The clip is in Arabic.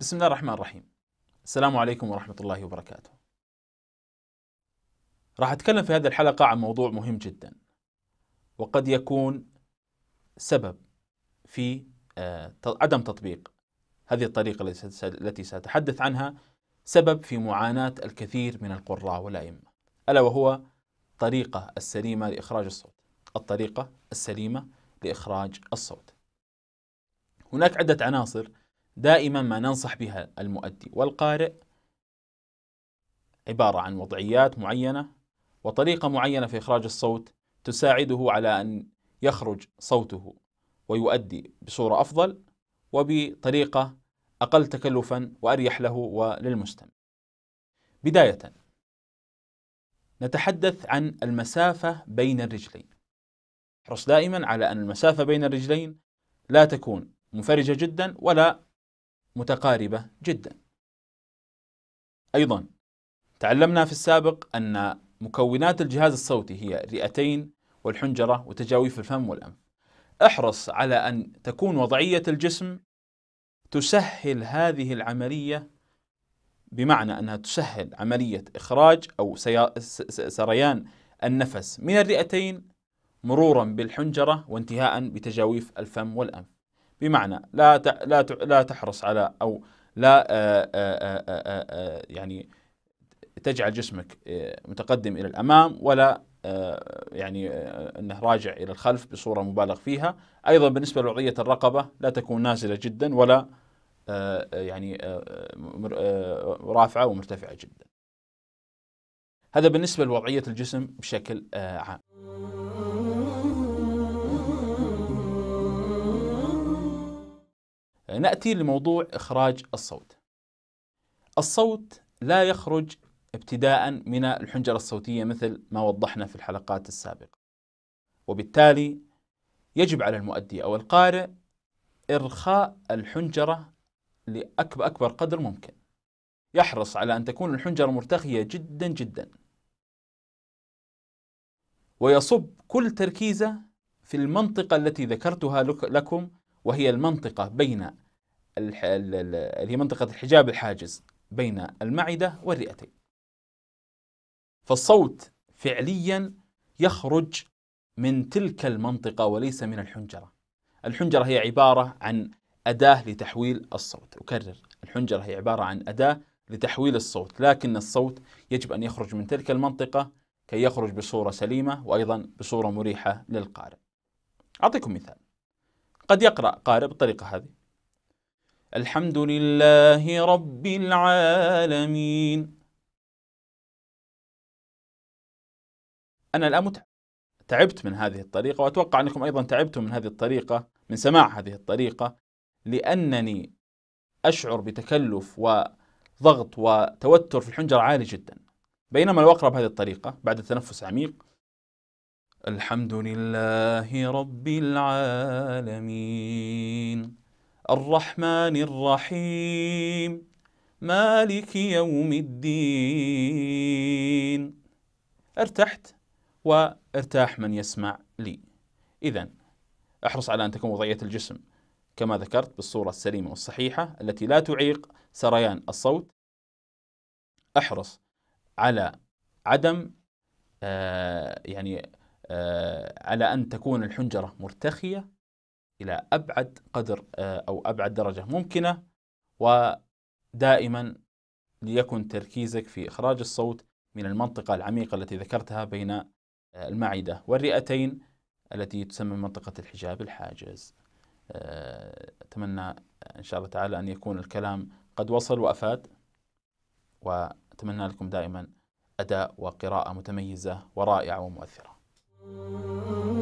بسم الله الرحمن الرحيم السلام عليكم ورحمة الله وبركاته راح أتكلم في هذه الحلقة عن موضوع مهم جدا وقد يكون سبب في آه، عدم تطبيق هذه الطريقة التي سأتحدث عنها سبب في معاناة الكثير من القراء والأئمة ألا وهو الطريقة السليمة لإخراج الصوت الطريقة السليمة لإخراج الصوت هناك عدة عناصر دائما ما ننصح بها المؤدي والقارئ عبارة عن وضعيات معينة وطريقة معينة في إخراج الصوت تساعده على أن يخرج صوته ويؤدي بصورة أفضل وبطريقة أقل تكلفا وأريح له وللمستمع. بداية نتحدث عن المسافة بين الرجلين. احرص دائما على أن المسافة بين الرجلين لا تكون منفرجة جدا ولا متقاربة جدا أيضا تعلمنا في السابق أن مكونات الجهاز الصوتي هي الرئتين والحنجرة وتجاويف الفم والأنف احرص على أن تكون وضعية الجسم تسهل هذه العملية بمعنى أنها تسهل عملية إخراج أو سريان النفس من الرئتين مرورا بالحنجرة وانتهاء بتجاويف الفم والأنف بمعنى لا لا لا تحرص على او لا آه، آه، آه، يعني تجعل جسمك متقدم الى الامام ولا يعني انه راجع الى الخلف بصوره مبالغ فيها، ايضا بالنسبه لوضعيه الرقبه لا تكون نازله جدا ولا يعني رافعه ومرتفعه جدا. هذا بالنسبه لوضعيه الجسم بشكل عام. نأتي لموضوع إخراج الصوت الصوت لا يخرج ابتداء من الحنجرة الصوتية مثل ما وضحنا في الحلقات السابقة وبالتالي يجب على المؤدي أو القارئ إرخاء الحنجرة لأكبر قدر ممكن يحرص على أن تكون الحنجرة مرتخية جدا جدا ويصب كل تركيزه في المنطقة التي ذكرتها لكم وهي المنطقة بين هي منطقة الحجاب الحاجز بين المعدة والرئتين فالصوت فعليا يخرج من تلك المنطقة وليس من الحنجرة الحنجرة هي عبارة عن أداة لتحويل الصوت أكرر الحنجرة هي عبارة عن أداة لتحويل الصوت لكن الصوت يجب أن يخرج من تلك المنطقة كي يخرج بصورة سليمة وأيضا بصورة مريحة للقارئ أعطيكم مثال قد يقرأ قارئ بالطريقة هذه الحمد لله رب العالمين أنا الآن تعبت من هذه الطريقة وأتوقع أنكم أيضا تعبتم من هذه الطريقة من سماع هذه الطريقة لأنني أشعر بتكلف وضغط وتوتر في الحنجرة عالي جدا بينما لو أقرأ بهذه الطريقة بعد تنفس عميق الحمد لله رب العالمين الرحمن الرحيم مالك يوم الدين ارتحت وارتاح من يسمع لي إذا احرص على أن تكون وضعية الجسم كما ذكرت بالصورة السليمة والصحيحة التي لا تعيق سريان الصوت احرص على عدم آه يعني آه، على أن تكون الحنجرة مرتخية إلى أبعد قدر آه، أو أبعد درجة ممكنة ودائما ليكن تركيزك في إخراج الصوت من المنطقة العميقة التي ذكرتها بين آه، المعدة والرئتين التي تسمى منطقة الحجاب الحاجز أتمنى إن شاء الله تعالى أن يكون الكلام قد وصل وأفاد وأتمنى لكم دائما أداء وقراءة متميزة ورائعة ومؤثرة Oh.